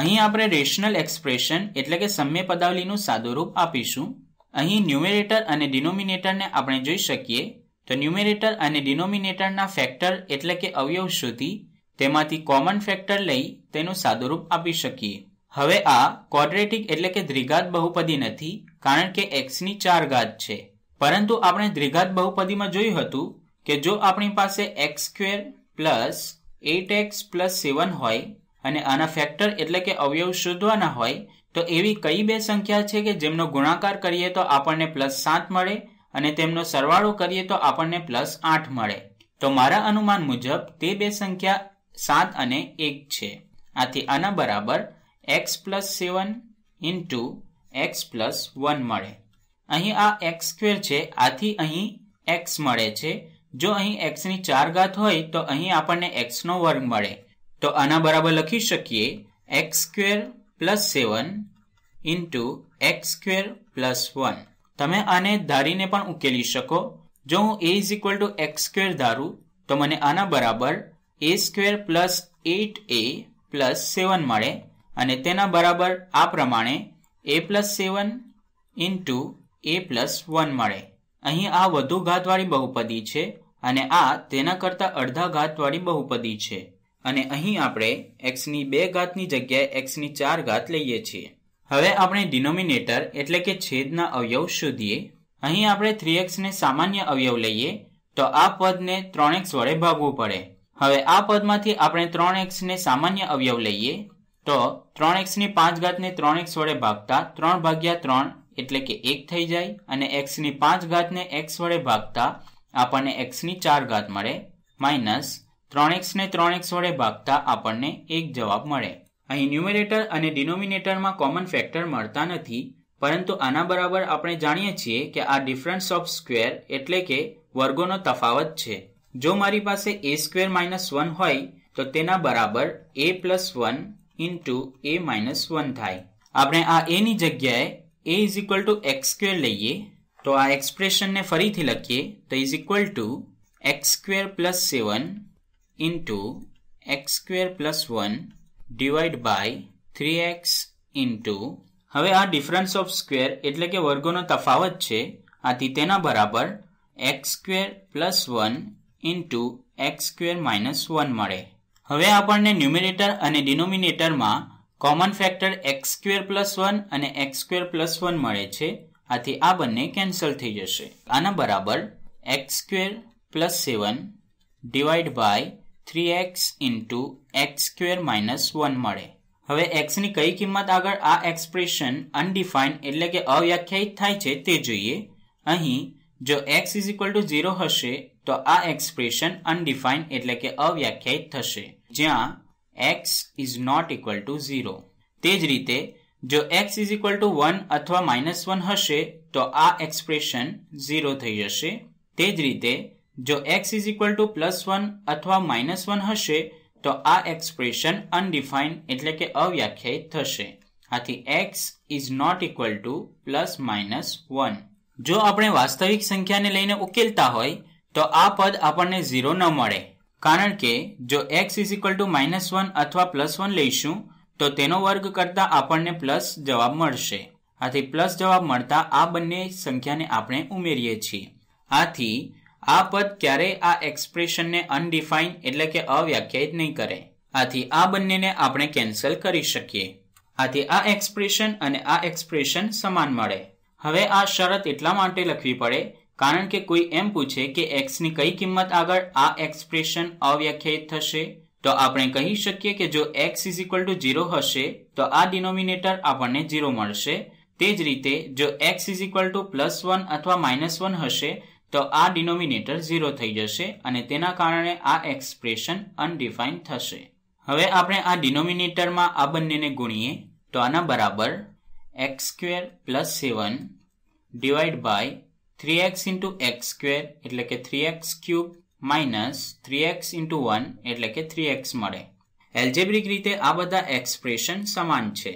અહીં આપણે rational expression એટલે કે સમ્ય પદાવલીનું સાદું રૂપ આપીશું અહીં ન્યુમેરેટર અને ડિનોમિનેટરને આપણે જોઈ શકીએ તો ન્યુમેરેટર અને ડિનોમિનેટરના ફેક્ટર એટલે કે અવયવ શોધી તેમાંથી કોમન ફેક્ટર લઈ તેનું સાદું રૂપ આપી શકીએ હવે આ ક્વોડ્રેટિક એટલે કે દ્વિઘાત બહુપદી નથી કારણ કે એક્સની ચાર ઘાત છે પરંતુ આપણે દ્વિઘાત બહુપદીમાં જોયું હતું કે જો આપણી પાસે x square plus eight x plus seven હોય અને આના ફેક્ટર એટલે કે અવયવ શોધવાના હોય તો એવી કઈ બે સંખ્યા છે કે જેમનો ગુણાકાર કરીએ તો આપણને પ્લસ સાત મળે અને તેમનો સરવાળો કરીએ તો આપણને પ્લસ આઠ મળે તો મારા અનુમાન મુજબ તે બે સંખ્યા સાત અને એક છે આથી આના બરાબર x plus seven into x plus one મળે અહીં આ એક્સ સ્ક્વેર છે આથી અહીં એક્સ મળે છે જો અહીં એક્સની ચાર ઘાત હોય તો અહીં આપણને એક્સનો વર્ગ મળે તો આના બરાબર લખી શકીએ x square plus seven into x square plus one તમે આને ધારીને પણ ઉકેલી શકો જો હું a is equal to x square ધારું તો મને આના બરાબર a square plus eight a plus seven મળે અને તેના બરાબર આ પ્રમાણે a plus seven into a plus one મળે અહીં આ વધુ ઘાતવાળી બહુપદી છે અને આ તેના કરતાં અડધા ઘાતવાળી બહુપદી છે અને અહીં આપણે એક્સની બે ઘાતની જગ્યાએ એક્સની ચાર ઘાત લઈએ છીએ હવે આપણે ડિનોમિનેટર એટલે કે છેદના અવયવ શોધીએ અહીં આપણે થ્રી એક્સને સામાન્ય અવયવ લઈએ તો આ પદને ત્રણ એક્સ વડે ભાગવું પડે હવે આ પદમાંથી આપણે ત્રણ એક્સને સામાન્ય અવયવ લઈએ તો ત્રણ એક્સની પાંચ ઘાતને ત્રણ એક્સ વડે ભાગતા ત્રણ ભાગ્યા ત્રણ એટલે કે એક થઈ જાય અને એક્સની પાંચ ઘાતને એક્સ વડે ભાગતા આપણને એક્સની ચાર ઘાત મળે માઇનસ ત્રણ એક્સને ત્રણ એક્સ વડે ભાગતા આપણને એક જવાબ મળે અહીં ન્યુમિનેટર અને ડિનોમિનેટરમાં કોમન ફેક્ટર મળતા નથી પરંતુ આના બરાબર આપણે જાણીએ છીએ કે આ ડિફરન્સ ઓફ સ્ક્વેર એટલે કે વર્ગોનો તફાવત છે જો મારી પાસે એ સ્ક્વેર માઇનસ વન હોય તો તેના બરાબર a plus one into a minus one થાય આપણે આ એની જગ્યાએ a is equal to x square લઈએ તો આ એક્સપ્રેશનને ફરીથી લખીએ તો is equal to x square plus seven into x square plus 1 divide by three x into હવે આ ડિફરન્સ ઓફ સ્ક્વેર એટલે કે વર્ગોનો તફાવત છે આથી તેના બરાબર x square plus one into x square minus one મળે હવે આપણને ન્યુમિનેટર અને ડિનોમિનેટરમાં common factor x square plus one અને એક્સ સ્ક્વેર પ્લસ વન મળે છે આથી આ બંને કેન્સલ થઈ જશે આના બરાબર x square plus seven divide by three x into x square minus one મળે હવે એક્સની કઈ કિંમત આગળ આ એક્સપ્રેશન અનડિફાઇન્ડ એટલે કે અવ્યાખ્યાયિત થાય છે તે જોઈએ અહીં જો x is equal to zero હશે તો આ એક્સપ્રેશન અનડિફાઇન્ડ એટલે કે અવ્યાખ્યાયિત થશે જ્યાં x is not equal to zero તે જ રીતે જો x is equal to one અથવા માઇનસ વન હશે તો આ એક્સપ્રેશન ઝીરો થઈ જશે તે જ રીતે જો x is equal to plus one અથવા માઇનસ વન હશે તો આ એક્સપ્રેશન અનડિફાઇન્ડ એટલે કે અવ્યાખ્યાયિત થશે આથી x is not equal to plus minus one જો આપણે વાસ્તવિક સંખ્યાને લઈને ઉકેલતા હોય તો આ પદ આપણને ઝીરો ન મળે કારણ કે જો x is equal to minus one અથવા પ્લસ વન લઈશું તો તેનો વર્ગ કરતાં આપણને પ્લસ જવાબ મળશે આથી પ્લસ જવાબ મળતા આ બંને સંખ્યાને આપણે ઉમેરીએ છીએ આથી આ પદ ક્યારેય આ એક્સપ્રેશનને અનડિફાઇન એટલે કે અવ્યાખ્યાયિત નહીં કરે આથી આ બંનેને આપણે કેન્સલ કરી શકીએ આથી આ એક્સપ્રેશન અને આ એક્સપ્રેશન સમાન મળે હવે આ શરત એટલા માટે લખવી પડે કારણ કે કોઈ એમ પૂછે કે એક્સની કઈ કિંમત આગળ આ એક્સપ્રેશન અવ્યાખ્યાયિત થશે તો આપણે કહી શકીએ કે જો x is equal to zero હશે તો આ ડિનોમિનેટર આપણને ઝીરો મળશે તે જ રીતે જો x is equal to plus one અથવા માઇનસ વન હશે તો આ ડિનોમિનેટર ઝીરો થઈ જશે અને તેના કારણે આ એક્સપ્રેશન અનડિફાઇન થશે હવે આપણે આ ડિનોમિનેટરમાં આ બંનેને ગુણીએ તો આના બરાબર x square plus seven divide by three x into x square એટલે કે three x cube minus three x into one એટલે કે થ્રી એક્સ મળે એલ્જેબ્રિક રીતે આ બધા એક્સપ્રેશન સમાન છે